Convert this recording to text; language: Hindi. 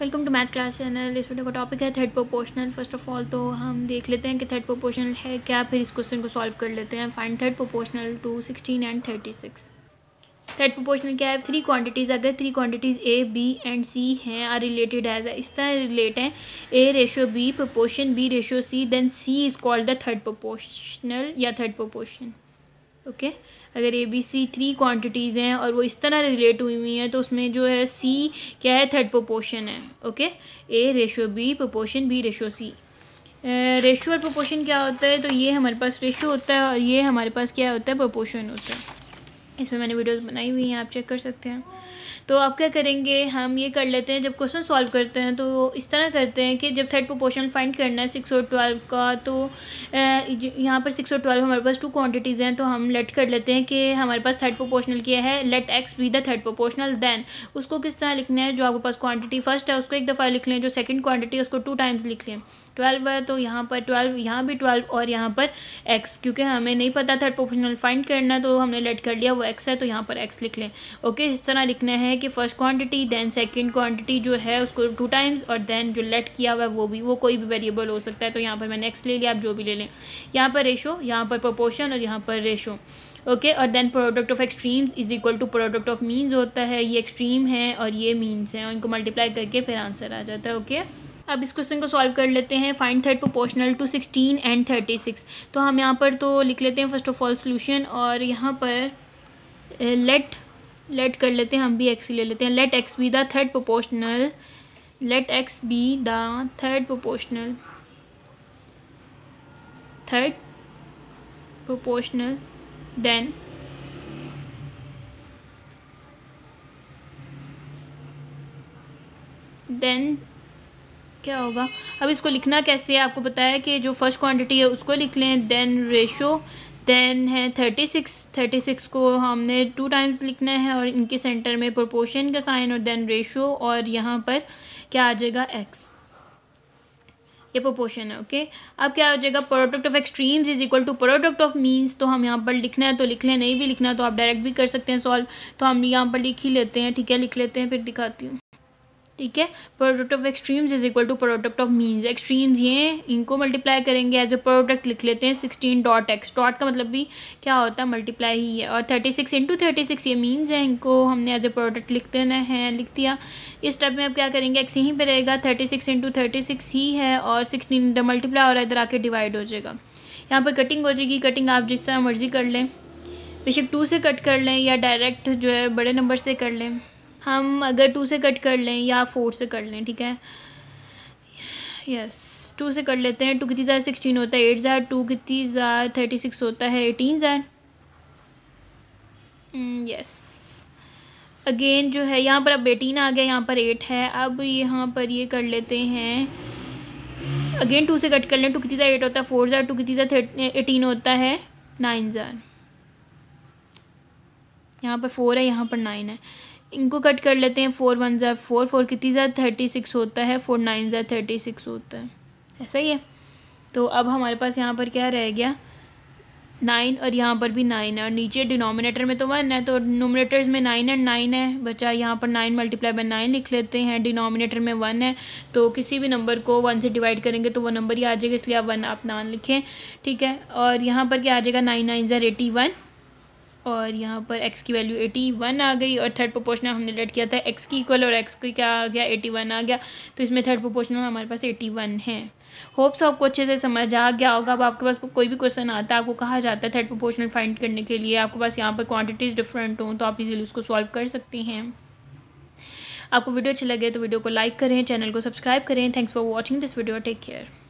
Welcome to math class channel इस वीडियो का टॉपिक है third proportional first of all तो हम देख लेते हैं कि थर्ड प्रोपोर्शनल है क्या फिर इस क्वेश्चन को सॉल्व कर लेते हैं find third proportional to sixteen and thirty six third proportional क्या है थ्री क्वांटिटीज़ अगर three quantities A B and C हैं आर रिलेटेड एज इस तरह रिलेट हैं A ratio B proportion B ratio C then C is called the third proportional या थर्ड प्रोपोर्शन ओके okay? अगर A B C three quantities हैं और वो इस तरह रिलेट हुई हुई हैं तो उसमें जो है सी क्या है थर्ड प्रोपोर्शन है okay A ratio B proportion B ratio C ratio और प्रोपोर्शन क्या होता है तो ये हमारे पास रेशो होता है और ये हमारे पास क्या होता है प्रोपोर्शन होता है इसमें मैंने वीडियोस बनाई हुई हैं आप चेक कर सकते हैं तो आप क्या करेंगे हम ये कर लेते हैं जब क्वेश्चन सॉल्व करते हैं तो इस तरह करते हैं कि जब थर्ड प्रोपोर्शन फाइंड करना है सिक्स और ट्वेल्व का तो यहाँ पर सिक्स और ट्वेल्व हमारे पास टू क्वांटिटीज़ हैं तो हम लेट कर लेते हैं कि हमारे पास थर्ड प्रोपोर्शनल किया है let X be the third proportional then उसको किस तरह लिखना है जो आपके पास क्वान्टिटी फर्स्ट है उसको एक दफ़ा लिख लें जो सेकेंड क्वान्टिटी है उसको टू टाइम्स लिख लें ट्वेल्व है तो यहाँ पर ट्वेल्व यहाँ भी ट्वेल्व और यहाँ पर एक्स क्योंकि हमें नहीं पता थर्ड प्रोफेशनल फाइंड करना तो हमने लेट कर लिया वो एक्स है तो यहाँ पर एक्स लिख लें ओके इस तरह लिखना है कि first quantity then second quantity जो है उसको टू टाइम्स और दैन जो लेट किया हुआ है वो भी वो कोई भी वेरिएबल हो सकता है तो यहाँ पर मैंने एक्स ले लिया आप जो भी ले लें यहाँ पर रेशो यहाँ पर प्रोपोर्शन और यहाँ पर रेशो ओके और then product of extremes is equal to product of means होता है ये एक्सट्रीम है और ये मीन्स हैं उनको मल्टीप्लाई करके फिर आंसर आ जाता है ओके okay? अब इस क्वेश्चन को सॉल्व कर लेते हैं find third proportional to sixteen and thirty six तो हम यहाँ पर तो लिख लेते हैं फर्स्ट ऑफ ऑल सोल्यूशन और यहाँ पर लेट लेट कर लेते हैं हम भी एक्स ले लेते हैं let X be the third proportional let X be the third proportional third proportional then then क्या होगा अब इसको लिखना कैसे है आपको बताया कि जो फर्स्ट क्वांटिटी है उसको लिख लें देन रेशो देन है थर्टी सिक्स थर्टी सिक्स को हमने टू टाइम्स लिखना है और इनके सेंटर में प्रोपोर्शन का साइन और देन रेशो और यहाँ पर क्या आ जाएगा एक्स ये प्रोपोर्शन है ओके अब क्या हो जाएगा product of extremes is equal to product of means तो हम यहाँ पर लिखना है तो लिख लें नहीं भी लिखना तो आप डायरेक्ट भी कर सकते हैं सॉल्व तो हम यहाँ पर लिख ही लेते हैं ठीक है लिख लेते हैं फिर दिखाती हूँ ठीक है product of extremes is equal to product of means extremes ये इनको मल्टीप्लाई करेंगे एज ए प्रोडक्ट लिख लेते हैं सिक्सटीन डॉट एक्स डॉट का मतलब भी क्या होता है मल्टीप्लाई ही है और thirty six into thirty six ये मीन्स है इनको हमने एज ए प्रोडक्ट लिख देना है लिख दिया इस टाइप में अब क्या करेंगे एक्स यहीं पर रहेगा thirty six into thirty six ही है और सिक्सटीन इधर मल्टीप्लाई और इधर आके डिवाइड हो जाएगा यहाँ पर कटिंग हो जाएगी कटिंग आप जिस तरह मर्जी कर लें बेशक टू से कट कर लें या डायरेक्ट जो है बड़े नंबर से कर लें हम अगर टू से कट कर लें या फोर से कर लें ठीक है यस टू से कर लेते हैं टू कितनी ज़्यादा सिक्सटीन होता है एट ज़ार टू कितनी ज़्यादा थर्टी सिक्स होता है एटीन ज़ार यस hmm, अगेन जो है यहाँ पर अब एटीन आ गया यहाँ पर एट है अब यहाँ पर ये कर लेते हैं अगेन टू से कट कर लें टू कितनी ज़्यादा एट होता है फोर ज़ार टू कितनी ज़्यादा एटीन होता है नाइन ज़ार यहाँ पर फोर है यहाँ पर नाइन है इनको कट कर लेते हैं फोर वन ज़ार फोर फोर कितनी ज़्यादा थर्टी सिक्स होता है फोर नाइन ज़ार थर्टी सिक्स होता है ऐसा ही है तो अब हमारे पास यहाँ पर क्या रह गया नाइन और यहाँ पर भी नाइन है और नीचे डिनोमिनेटर में तो वन है तो डिनोमिनेटर्स में नाइन एंड नाइन है बच्चा यहाँ पर नाइन मल्टीप्लाई बाई नाइन लिख लेते हैं डिनोमिनेटर में वन है तो किसी भी नंबर को वन से डिवाइड करेंगे तो वो नंबर ही आ जाएगा इसलिए आप वन आप नान लिखें ठीक है और यहाँ पर क्या आ जाएगा नाइन नाइन ज़ार एटी वन और यहाँ पर x की वैल्यू 81 आ गई और थर्ड प्रोपोर्शनल हमने लेट किया था x की इक्वल और x की क्या आ गया 81 आ गया तो इसमें थर्ड प्रोपोर्शनल हमारे पास 81 है होप्स आपको अच्छे से समझ आ गया होगा अब आपके पास कोई भी क्वेश्चन आता है आपको कहा जाता है थर्ड प्रोपोर्शनल फाइंड करने के लिए आपके पास यहाँ पर क्वान्टिटीज़ डिफरेंट हों तो आप इजीली उसको सॉल्व कर सकती हैं आपको वीडियो अच्छी लगे तो वीडियो को लाइक करें चैनल को सब्सक्राइब करें thanks for watching this video take care